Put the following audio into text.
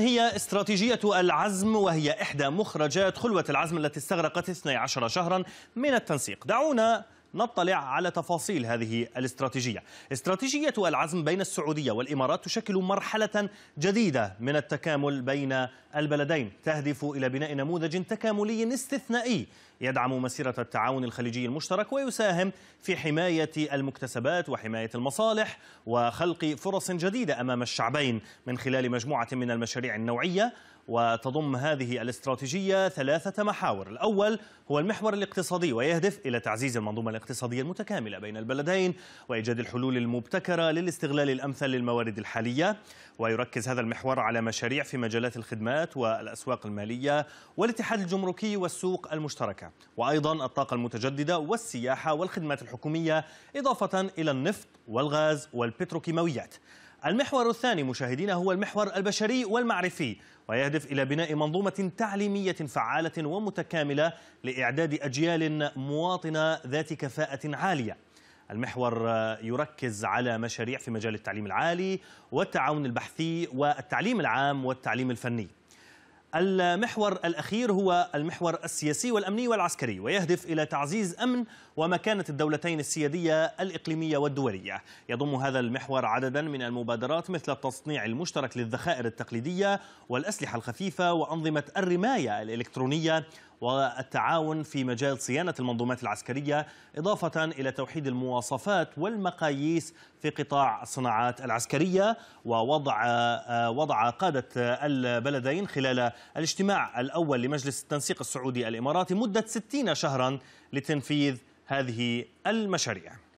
هي استراتيجية العزم وهي إحدى مخرجات خلوة العزم التي استغرقت 12 شهرا من التنسيق دعونا نطلع على تفاصيل هذه الاستراتيجية استراتيجية العزم بين السعودية والإمارات تشكل مرحلة جديدة من التكامل بين البلدين تهدف إلى بناء نموذج تكاملي استثنائي يدعم مسيرة التعاون الخليجي المشترك ويساهم في حماية المكتسبات وحماية المصالح وخلق فرص جديدة أمام الشعبين من خلال مجموعة من المشاريع النوعية وتضم هذه الاستراتيجية ثلاثة محاور الأول هو المحور الاقتصادي ويهدف إلى تعزيز المنظومة الاقتصادية الاقتصادية المتكاملة بين البلدين وإيجاد الحلول المبتكرة للاستغلال الأمثل للموارد الحالية ويركز هذا المحور على مشاريع في مجالات الخدمات والأسواق المالية والاتحاد الجمركي والسوق المشتركة وأيضا الطاقة المتجددة والسياحة والخدمات الحكومية إضافة إلى النفط والغاز والبتروكيماويات المحور الثاني مشاهدينا هو المحور البشري والمعرفي ويهدف إلى بناء منظومة تعليمية فعالة ومتكاملة لإعداد أجيال مواطنة ذات كفاءة عالية المحور يركز على مشاريع في مجال التعليم العالي والتعاون البحثي والتعليم العام والتعليم الفني المحور الأخير هو المحور السياسي والأمني والعسكري ويهدف إلى تعزيز أمن ومكانة الدولتين السيادية الإقليمية والدولية يضم هذا المحور عددا من المبادرات مثل التصنيع المشترك للذخائر التقليدية والأسلحة الخفيفة وأنظمة الرماية الإلكترونية والتعاون في مجال صيانة المنظومات العسكرية إضافة إلى توحيد المواصفات والمقاييس في قطاع الصناعات العسكرية ووضع وضع قادة البلدين خلال الاجتماع الأول لمجلس التنسيق السعودي الإماراتي مدة 60 شهرا لتنفيذ هذه المشاريع